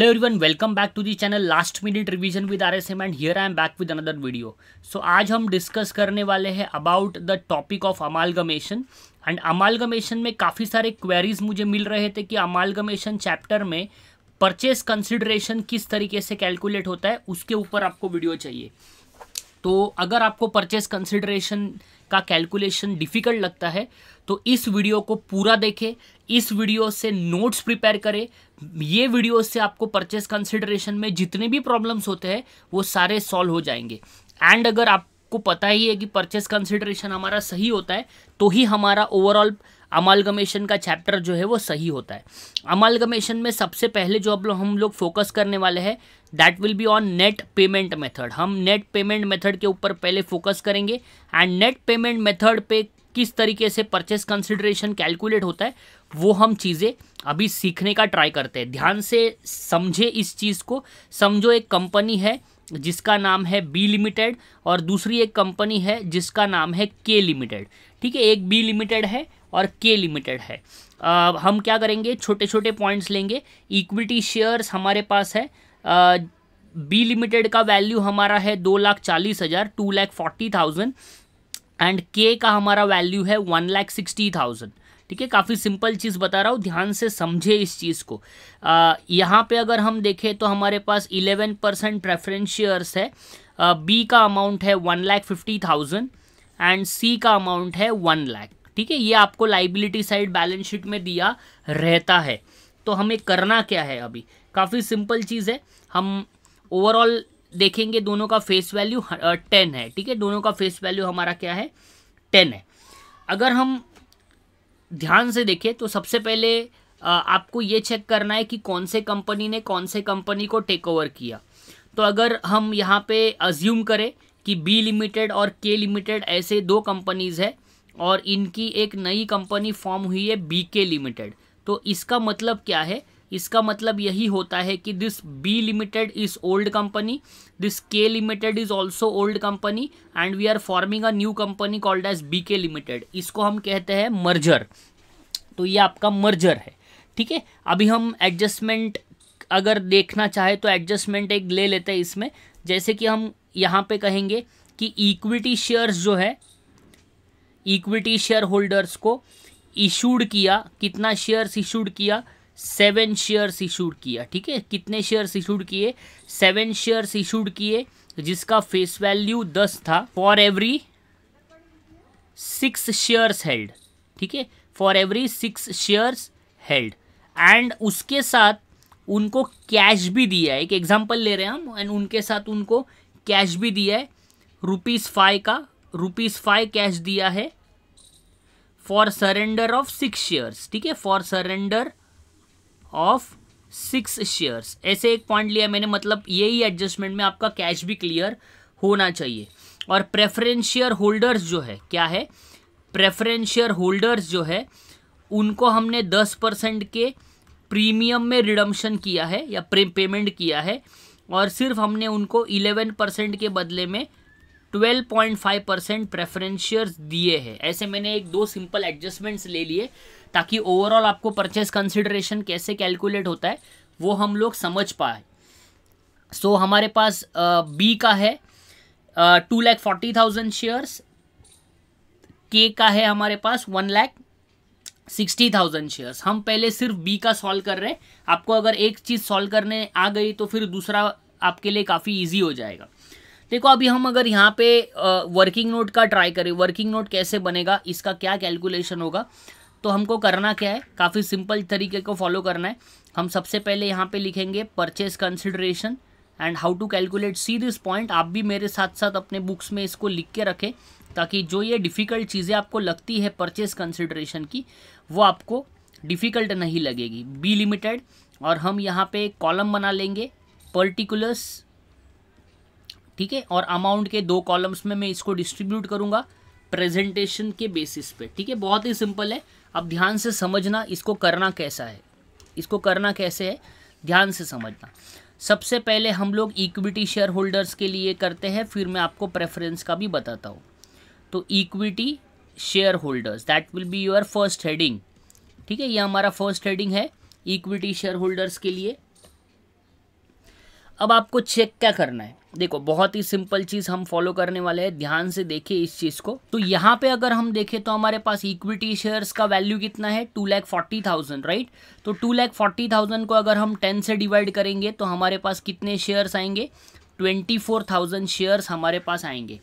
welcome back to the channel last minute revision with R S M and here I am back with another video so आज हम discuss करने वाले हैं about the topic of amalgamation and amalgamation में काफ़ी सारे queries मुझे मिल रहे थे कि अमालगमेशन चैप्टर में परचेस कंसिडरेशन किस तरीके से कैलकुलेट होता है उसके ऊपर आपको वीडियो चाहिए तो अगर आपको परचेस कंसिडरेशन का कैलकुलेशन डिफ़िकल्ट लगता है तो इस वीडियो को पूरा देखें इस वीडियो से नोट्स प्रिपेयर करें ये वीडियो से आपको परचेस कंसिडरेशन में जितने भी प्रॉब्लम्स होते हैं वो सारे सॉल्व हो जाएंगे एंड अगर आपको पता ही है कि परचेस कंसिडरेशन हमारा सही होता है तो ही हमारा ओवरऑल अमालगमेशन का चैप्टर जो है वो सही होता है अमालगमेशन में सबसे पहले जो अब हम लोग फोकस करने वाले हैं that will be on net payment method हम नेट पेमेंट मेथड के ऊपर पहले फोकस करेंगे एंड नेट पेमेंट मेथड पे किस तरीके से परचेस कंसिडरेशन कैलकुलेट होता है वो हम चीज़ें अभी सीखने का ट्राई करते हैं ध्यान से समझे इस चीज़ को समझो एक कंपनी है जिसका नाम है बी लिमिटेड और दूसरी एक कंपनी है जिसका नाम है के लिमिटेड ठीक है एक बी लिमिटेड है और के लिमिटेड है आ, हम क्या करेंगे छोटे छोटे पॉइंट्स लेंगे इक्विटी शेयर्स हमारे पास है बी लिमिटेड का वैल्यू हमारा है दो लाख चालीस हज़ार two lakh forty thousand and K का हमारा वैल्यू है वन लाख सिक्सटी थाउजेंड ठीक है काफ़ी सिंपल चीज़ बता रहा हूँ ध्यान से समझे इस चीज़ को यहाँ पे अगर हम देखें तो हमारे पास इलेवन परसेंट प्रेफरेंस शेयर्स है बी का अमाउंट है one lakh fifty thousand and C का अमाउंट है वन लाख ठीक है ये आपको लाइबिलिटी साइड बैलेंस शीट में दिया रहता है तो हमें करना क्या है अभी काफ़ी सिंपल चीज़ है हम ओवरऑल देखेंगे दोनों का फेस वैल्यू टेन है ठीक है दोनों का फेस वैल्यू हमारा क्या है टेन है अगर हम ध्यान से देखें तो सबसे पहले आपको ये चेक करना है कि कौन से कंपनी ने कौन से कंपनी को टेक ओवर किया तो अगर हम यहाँ पे अज्यूम करें कि बी लिमिटेड और के लिमिटेड ऐसे दो कंपनीज़ हैं और इनकी एक नई कंपनी फॉर्म हुई है बीके लिमिटेड तो इसका मतलब क्या है इसका मतलब यही होता है कि this B limited is old company this K limited is also old company and we are forming a new company called as B K limited इसको हम कहते हैं मर्जर तो ये आपका मर्जर है ठीक है अभी हम एडजस्टमेंट अगर देखना चाहे तो एडजस्टमेंट एक ले लेते हैं इसमें जैसे कि हम यहाँ पे कहेंगे कि इक्विटी शेयर्स जो है इक्विटी शेयर होल्डर्स को इशूड किया कितना शेयर्स इशूड किया सेवन शेयर्स इशूड किया ठीक है कितने शेयर्स इशूड किए सेवन शेयर्स इशूड किए जिसका फेस वैल्यू दस था for every six shares held ठीक है for every six shares held and उसके साथ उनको कैश भी दिया है एक एग्जांपल ले रहे हैं हम एंड उनके साथ उनको कैश भी दिया है रुपीज़ फाइव का रुपीज़ फाइव कैश दिया है for surrender of six shares ठीक है for surrender of six shares ऐसे एक पॉइंट लिया मैंने मतलब यही एडजस्टमेंट में आपका कैश भी क्लियर होना चाहिए और प्रेफरेंस शेयर होल्डर्स जो है क्या है प्रेफरेंस शेयर होल्डर्स जो है उनको हमने दस परसेंट के प्रीमियम में रिडम्शन किया है या पेमेंट किया है और सिर्फ हमने उनको इलेवन परसेंट के बदले में 12.5 परसेंट प्रेफरेंशियर्स दिए हैं ऐसे मैंने एक दो सिंपल एडजस्टमेंट्स ले लिए ताकि ओवरऑल आपको परचेस कंसिडरेशन कैसे कैलकुलेट होता है वो हम लोग समझ पाए सो so, हमारे पास बी uh, का है two lakh forty thousand shares K का है हमारे पास one lakh sixty thousand shares हम पहले सिर्फ बी का सॉल्व कर रहे हैं आपको अगर एक चीज़ सॉल्व करने आ गई तो फिर दूसरा आपके लिए काफ़ी ईजी हो जाएगा देखो अभी हम अगर यहाँ पे वर्किंग नोट का ट्राई करें वर्किंग नोट कैसे बनेगा इसका क्या कैलकुलेशन होगा तो हमको करना क्या है काफ़ी सिंपल तरीके को फॉलो करना है हम सबसे पहले यहाँ पे लिखेंगे purchase consideration and how to calculate see this point आप भी मेरे साथ साथ अपने बुक्स में इसको लिख के रखें ताकि जो ये डिफ़िकल्ट चीज़ें आपको लगती है परचेज कंसिडरेशन की वो आपको डिफ़िकल्ट नहीं लगेगी बी लिमिटेड और हम यहाँ पे कॉलम बना लेंगे पर्टिकुलर्स ठीक है और अमाउंट के दो कॉलम्स में मैं इसको डिस्ट्रीब्यूट करूँगा प्रेजेंटेशन के बेसिस पे ठीक है बहुत ही सिंपल है अब ध्यान से समझना इसको करना कैसा है इसको करना कैसे है ध्यान से समझना सबसे पहले हम लोग इक्विटी शेयर होल्डर्स के लिए करते हैं फिर मैं आपको प्रेफरेंस का भी बताता हूँ तो equity share holders that will be your first heading ठीक है ये हमारा फर्स्ट हेडिंग है इक्विटी शेयर होल्डर्स के लिए अब आपको चेक क्या करना है देखो बहुत ही सिंपल चीज़ हम फॉलो करने वाले हैं ध्यान से देखिए इस चीज़ को तो यहाँ पे अगर हम देखें तो हमारे पास इक्विटी शेयर्स का वैल्यू कितना है two lakh forty thousand right तो टू लैख फोर्टी थाउजेंड को अगर हम टेन से डिवाइड करेंगे तो हमारे पास कितने शेयर्स आएंगे ट्वेंटी फोर थाउजेंड शेयर्स हमारे पास आएंगे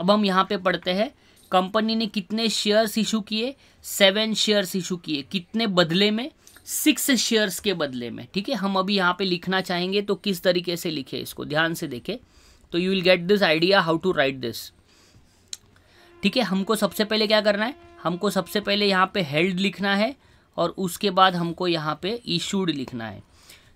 अब हम यहाँ पे पढ़ते हैं कंपनी ने कितने शेयर्स इशू किए सेवन शेयर्स इशू किए कितने बदले में सिक्स शेयर्स के बदले में ठीक है हम अभी यहाँ पे लिखना चाहेंगे तो किस तरीके से लिखे इसको ध्यान से देखें तो you will get this idea how to write this ठीक है हमको सबसे पहले क्या करना है हमको सबसे पहले यहाँ पे हेल्ड लिखना है और उसके बाद हमको यहाँ पे इशूड लिखना है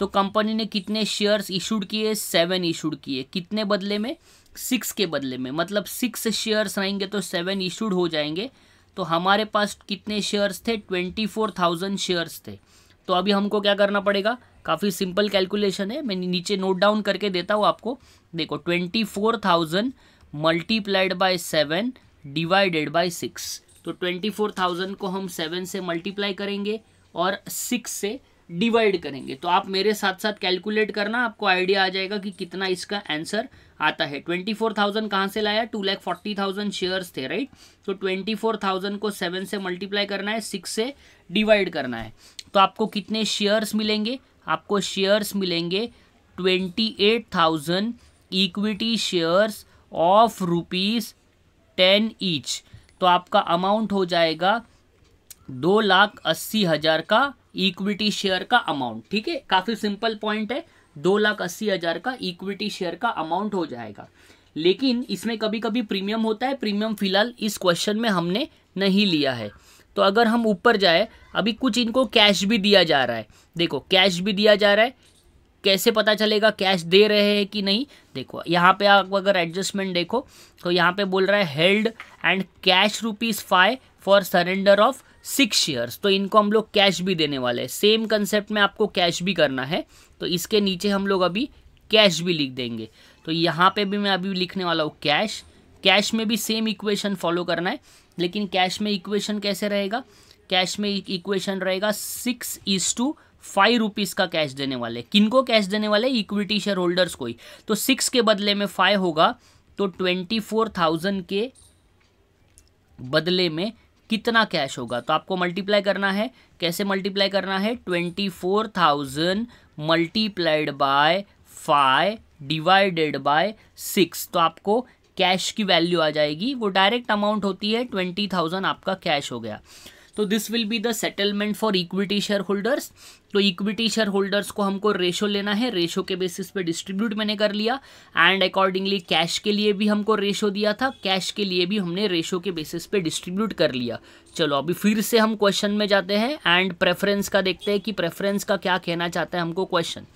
तो कंपनी ने कितने शेयर्स इशूड किए सेवन इशूड किए कितने बदले में सिक्स के बदले में मतलब सिक्स शेयर्स रहेंगे तो सेवन इशूड हो जाएंगे तो हमारे पास कितने शेयर्स थे ट्वेंटी फोर थाउजेंड शेयर्स थे तो अभी हमको क्या करना पड़ेगा काफ़ी सिंपल कैलकुलेशन है मैं नीचे नोट डाउन करके देता हूँ आपको देखो twenty four thousand multiplied by seven divided by six तो ट्वेंटी फोर थाउजेंड को हम सेवन से मल्टीप्लाई करेंगे और सिक्स से डिवाइड करेंगे तो आप मेरे साथ साथ कैलकुलेट करना आपको आइडिया आ जाएगा कि कितना इसका आंसर आता है ट्वेंटी फोर थाउजेंड कहाँ से लाया two lakh forty thousand shares थे राइट तो ट्वेंटी फोर थाउजेंड को सेवन से मल्टीप्लाई करना है सिक्स से डिवाइड करना है तो आपको कितने शेयर्स मिलेंगे आपको शेयर्स मिलेंगे twenty eight thousand equity shares of rupees ten each तो आपका अमाउंट हो जाएगा दो लाख अस्सी हज़ार का इक्विटी शेयर का अमाउंट ठीक है काफी सिंपल पॉइंट है दो लाख अस्सी हजार का इक्विटी शेयर का अमाउंट हो जाएगा लेकिन इसमें कभी कभी प्रीमियम होता है प्रीमियम फिलहाल इस क्वेश्चन में हमने नहीं लिया है तो अगर हम ऊपर जाए अभी कुछ इनको कैश भी दिया जा रहा है देखो कैश भी दिया जा रहा है कैसे पता चलेगा कैश दे रहे हैं कि नहीं देखो यहाँ पे आप अगर एडजस्टमेंट देखो तो यहाँ पे बोल रहा है held and cash rupees five for surrender of six shares तो इनको हम लोग कैश भी देने वाले हैं सेम कंसेप्ट में आपको कैश भी करना है तो इसके नीचे हम लोग अभी कैश भी लिख देंगे तो यहाँ पे भी मैं अभी लिखने वाला हूँ कैश कैश में भी सेम इक्वेशन फॉलो करना है लेकिन कैश में इक्वेशन कैसे रहेगा कैश में इक्वेशन रहेगा six is to five rupees का कैश देने वाले किनको कैश देने वाले इक्विटी शेयर होल्डर्स को ही तो सिक्स के बदले में फाइव होगा तो ट्वेंटी फोर थाउजेंड के बदले में कितना कैश होगा तो आपको मल्टीप्लाई करना है कैसे मल्टीप्लाई करना है twenty four thousand multiplied by five divided by six तो आपको कैश की वैल्यू आ जाएगी वो डायरेक्ट अमाउंट होती है ट्वेंटी थाउजेंड आपका कैश हो गया तो this will be the settlement for equity share holders तो इक्विटी शेयर होल्डर्स को हमको रेशो लेना है रेशो के बेसिस पे डिस्ट्रीब्यूट मैंने कर लिया एंड अकॉर्डिंगली कैश के लिए भी हमको रेशो दिया था कैश के लिए भी हमने रेशो के बेसिस पे डिस्ट्रीब्यूट कर लिया चलो अभी फिर से हम क्वेश्चन में जाते हैं एंड प्रेफरेंस का देखते हैं कि प्रेफरेंस का क्या कहना चाहता है हमको क्वेश्चन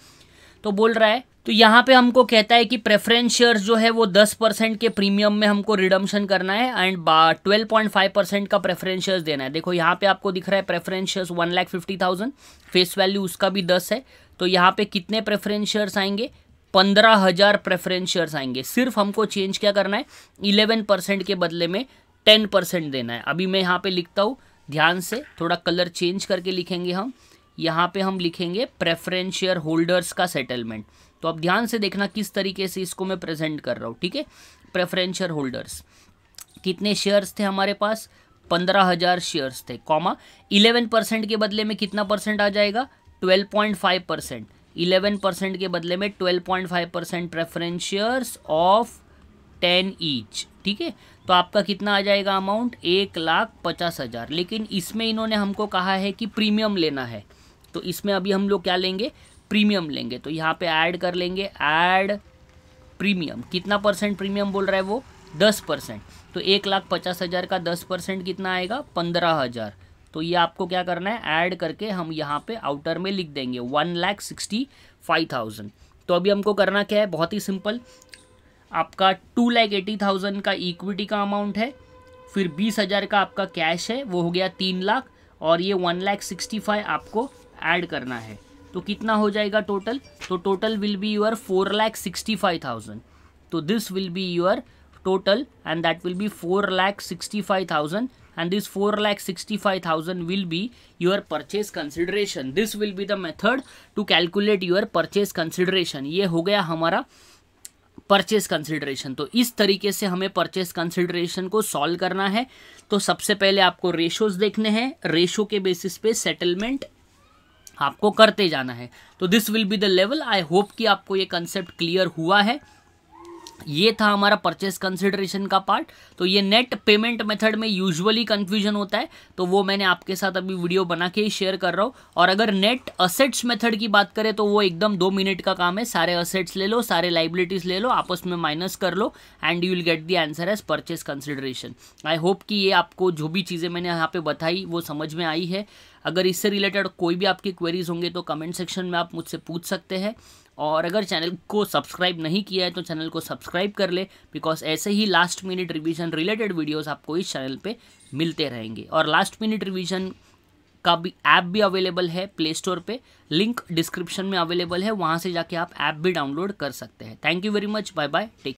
तो बोल रहा है तो यहाँ पे हमको कहता है कि प्रेफरेंस शेयर्स जो है वो दस परसेंट के प्रीमियम में हमको रिडम्शन करना है and twelve point five percent का प्रेफरेंस शेयर्स देना है देखो यहाँ पे आपको दिख रहा है preference shares one lakh fifty thousand face value उसका भी दस है तो यहाँ पे कितने प्रेफरेंस शेयर्स आएंगे पंद्रह हज़ार प्रेफरेंस शेयर्स आएंगे सिर्फ हमको चेंज क्या करना है इलेवन परसेंट के बदले में टेन परसेंट देना है अभी मैं यहाँ पे लिखता हूँ ध्यान से थोड़ा कलर चेंज करके लिखेंगे हम यहाँ पे हम लिखेंगे प्रेफरेंस शेयर होल्डर्स का सेटलमेंट तो आप ध्यान से देखना किस तरीके से इसको मैं प्रेजेंट कर रहा हूँ ठीक है प्रेफरेंशियल होल्डर्स कितने शेयर्स थे हमारे पास पंद्रह हज़ार शेयर्स थे कॉमा इलेवन परसेंट के बदले में कितना परसेंट आ जाएगा twelve point five percent eleven percent के बदले में twelve point five percent preference shares of ten each ठीक है तो आपका कितना आ जाएगा अमाउंट एक लाख पचास हज़ार लेकिन इसमें इन्होंने हमको कहा है कि प्रीमियम लेना है तो इसमें अभी हम लोग क्या लेंगे प्रीमियम लेंगे तो यहाँ पे ऐड कर लेंगे ऐड प्रीमियम कितना परसेंट प्रीमियम बोल रहा है वो दस परसेंट तो एक लाख पचास हज़ार का दस परसेंट कितना आएगा पंद्रह हज़ार तो ये आपको क्या करना है ऐड करके हम यहाँ पे आउटर में लिख देंगे one lakh sixty five thousand तो अभी हमको करना क्या है बहुत ही सिंपल आपका टू लैख एटी थाउजेंड का इक्विटी का अमाउंट है फिर बीस हज़ार का आपका कैश है वो हो गया तीन लाख और ये वन लाख सिक्सटी फाइव आपको ऐड करना है तो कितना हो जाएगा टोटल तो total will be your four lakh sixty five thousand तो this will be your total and that will be four lakh sixty five thousand and this four lakh sixty five thousand will be your purchase consideration this will be the method to calculate your purchase consideration ये हो गया हमारा purchase consideration तो इस तरीके से हमें purchase consideration को सॉल्व करना है तो सबसे पहले आपको रेशोज देखने हैं रेशो के बेसिस पे सेटलमेंट आपको करते जाना है तो this will be the level I hope कि आपको ये कंसेप्ट क्लियर हुआ है ये था हमारा परचेस कंसिडरेशन का पार्ट तो ये नेट पेमेंट मेथड में यूजुअली कंफ्यूजन होता है तो वो मैंने आपके साथ अभी वीडियो बना के ही शेयर कर रहा हूँ और अगर नेट असेट्स मेथड की बात करें तो वो एकदम दो मिनट का काम है सारे असेट्स ले लो सारे लाइबिलिटीज़ ले लो आपस में माइनस कर लो and you will get the answer as purchase consideration I hope कि ये आपको जो भी चीज़ें मैंने यहाँ पे बताई वो समझ में आई है अगर इससे रिलेटेड कोई भी आपकी क्वेरीज होंगे तो कमेंट सेक्शन में आप मुझसे पूछ सकते हैं और अगर चैनल को सब्सक्राइब नहीं किया है तो चैनल को सब्सक्राइब कर ले बिकॉज ऐसे ही last minute revision related videos आपको इस चैनल पर मिलते रहेंगे और लास्ट मिनट रिविज़न का भी ऐप भी अवेलेबल है प्ले स्टोर पर लिंक डिस्क्रिप्शन में अवेलेबल है वहाँ से जाके आप ऐप भी डाउनलोड कर सकते हैं thank you very much bye bye take